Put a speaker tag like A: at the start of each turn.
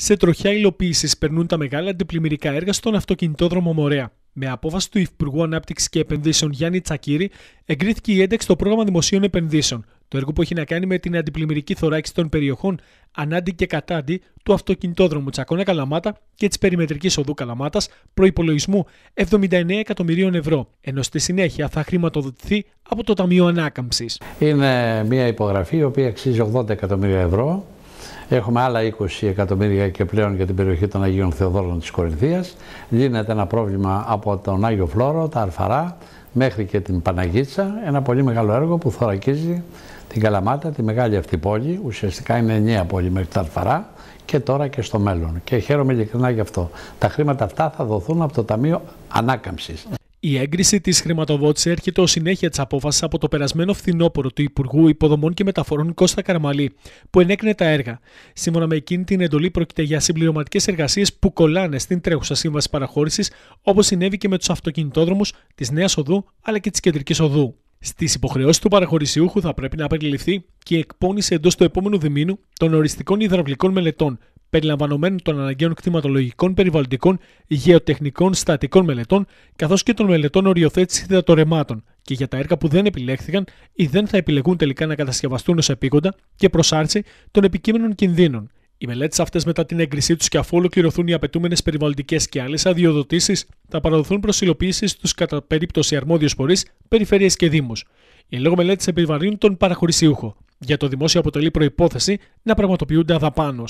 A: Σε τροχιά υλοποίησης περνούν τα μεγάλα αντιπλημμυρικά έργα στον αυτοκινητόδρομο Μορέα. Με απόφαση του Υφυπουργού Ανάπτυξης και Επενδύσεων Γιάννη Τσακύρη, εγκρίθηκε η ένταξη στο πρόγραμμα δημοσίων επενδύσεων. Το έργο που έχει να κάνει με την αντιπλημμυρική θωράκιση των περιοχών ανάντι και κατάντι του αυτοκινητόδρομου Τσακώνα Καλαμάτα και της περιμετρικής οδού Καλαμάτας προπολογισμού 79 εκατομμυρίων ευρώ, ενώ στη συνέχεια θα χρηματοδοτηθεί από το Ταμείο Ανάκαμψης.
B: Είναι μια υπογραφή η οποία αξίζει 80 εκατομμύρια ευρώ Έχουμε άλλα 20 εκατομμύρια και πλέον για την περιοχή των Αγίων Θεοδόρων της Κορινθίας. Λύνεται ένα πρόβλημα από τον Άγιο Φλόρο, τα Αρφαρά, μέχρι και την Παναγίτσα. Ένα πολύ μεγάλο έργο που θωρακίζει την Καλαμάτα, τη μεγάλη αυτή πόλη. Ουσιαστικά είναι 9 πόλη μέχρι τα Αρφαρά και τώρα και στο μέλλον. Και χαίρομαι ειλικρινά γι' αυτό. Τα χρήματα αυτά θα δοθούν από το Ταμείο Ανάκαμψης.
A: Η έγκριση της χρηματοδότησης έρχεται ως συνέχεια της απόφασης από το περασμένο φθινόπωρο του Υπουργού Υποδομών και Μεταφορών Κώστα Καραμαλή, που ενέκρινε τα έργα. Σύμφωνα με εκείνη την εντολή, πρόκειται για συμπληρωματικές εργασίες που κολλάνε στην τρέχουσα σύμβαση παραχώρησης, όπως συνέβη και με τους αυτοκινητόδρομους της Νέας Οδού αλλά και της Κεντρικής Οδού. Στις υποχρεώσεις του παραχωρησιούχου θα πρέπει να περιληφθεί και η εκπόνηση εντός του επόμενου διμήνου των οριστικών υδραυλικών μελετών περιλαμβανομένων των αναγκαίων κτηματολογικών, περιβαλλοντικών, γεωτεχνικών, στατικών μελετών, καθώς και των μελετών οριοθέτησης υδατορεμάτων και για τα έργα που δεν επιλέχθηκαν ή δεν θα επιλεγούν τελικά να κατασκευαστούν ως επίγοντα και προσάρτηση των επικείμενων κινδύνων. Οι μελέτες αυτές μετά την έγκρισή τους και αφού ολοκληρωθούν οι απαιτούμενες περιβαλλοντικές και άλλες αδειοδοτήσεις, θα παραδοθούν προ υλοποίηση στους κατά περίπτωση αρμόδιους φορείς, περιφέρειες και Δήμους. Οι λόγω μελέτες επιβαρύνουν τον παραχωρησιούχο. Για το δημόσιο αποτελεί προπόθεση να πραγματοποιούνται αδαπάνως.